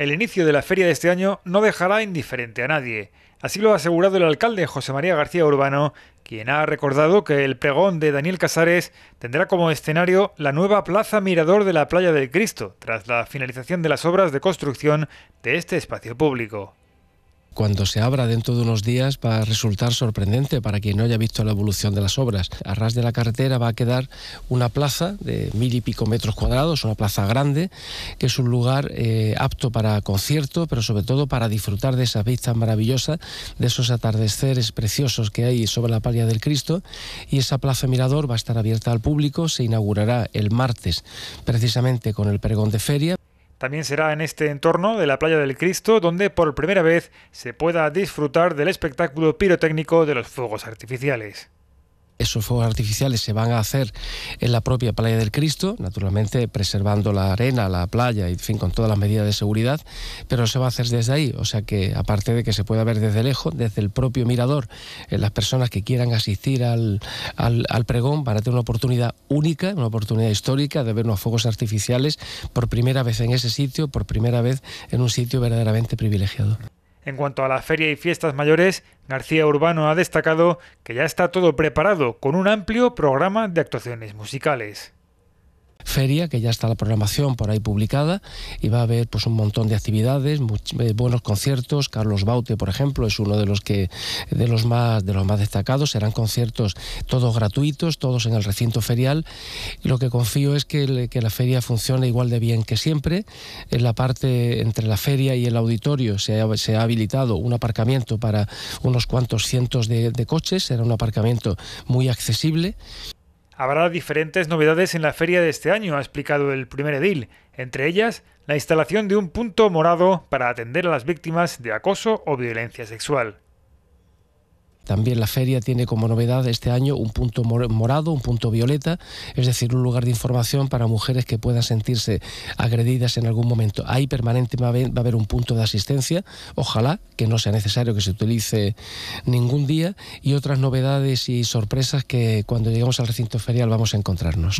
El inicio de la feria de este año no dejará indiferente a nadie. Así lo ha asegurado el alcalde José María García Urbano, quien ha recordado que el pregón de Daniel Casares tendrá como escenario la nueva plaza mirador de la Playa del Cristo, tras la finalización de las obras de construcción de este espacio público cuando se abra dentro de unos días va a resultar sorprendente para quien no haya visto la evolución de las obras. A ras de la carretera va a quedar una plaza de mil y pico metros cuadrados, una plaza grande, que es un lugar eh, apto para conciertos, pero sobre todo para disfrutar de esas vistas maravillosas, de esos atardeceres preciosos que hay sobre la palia del Cristo. Y esa plaza mirador va a estar abierta al público, se inaugurará el martes precisamente con el pregón de feria. También será en este entorno de la Playa del Cristo donde por primera vez se pueda disfrutar del espectáculo pirotécnico de los fuegos artificiales esos fuegos artificiales se van a hacer en la propia Playa del Cristo, naturalmente preservando la arena, la playa, y, en fin, con todas las medidas de seguridad, pero se va a hacer desde ahí, o sea que aparte de que se pueda ver desde lejos, desde el propio mirador, eh, las personas que quieran asistir al, al, al, pregón van a tener una oportunidad única, una oportunidad histórica de ver unos fuegos artificiales por primera vez en ese sitio, por primera vez en un sitio verdaderamente privilegiado. En cuanto a la feria y fiestas mayores, García Urbano ha destacado que ya está todo preparado con un amplio programa de actuaciones musicales feria, que ya está la programación por ahí publicada, y va a haber pues un montón de actividades, eh, buenos conciertos. Carlos Baute, por ejemplo, es uno de los que de los más de los más destacados. Serán conciertos todos gratuitos, todos en el recinto ferial. Lo que confío es que, la feria funcione igual de bien que siempre. En la parte entre la feria y el auditorio se ha, habilitado un aparcamiento para unos cuantos cientos de, de coches. Será un aparcamiento muy accesible. Habrá diferentes novedades en la feria de este año, ha explicado el primer edil, entre ellas la instalación de un punto morado para atender a las víctimas de acoso o violencia sexual. También la feria tiene como novedad este año un punto morado, un punto violeta, es decir, un lugar de información para mujeres que puedan sentirse agredidas en algún momento. Ahí permanentemente va a haber un punto de asistencia, ojalá que no sea necesario que se utilice ningún día, y otras novedades y sorpresas que cuando lleguemos al recinto ferial vamos a encontrarnos.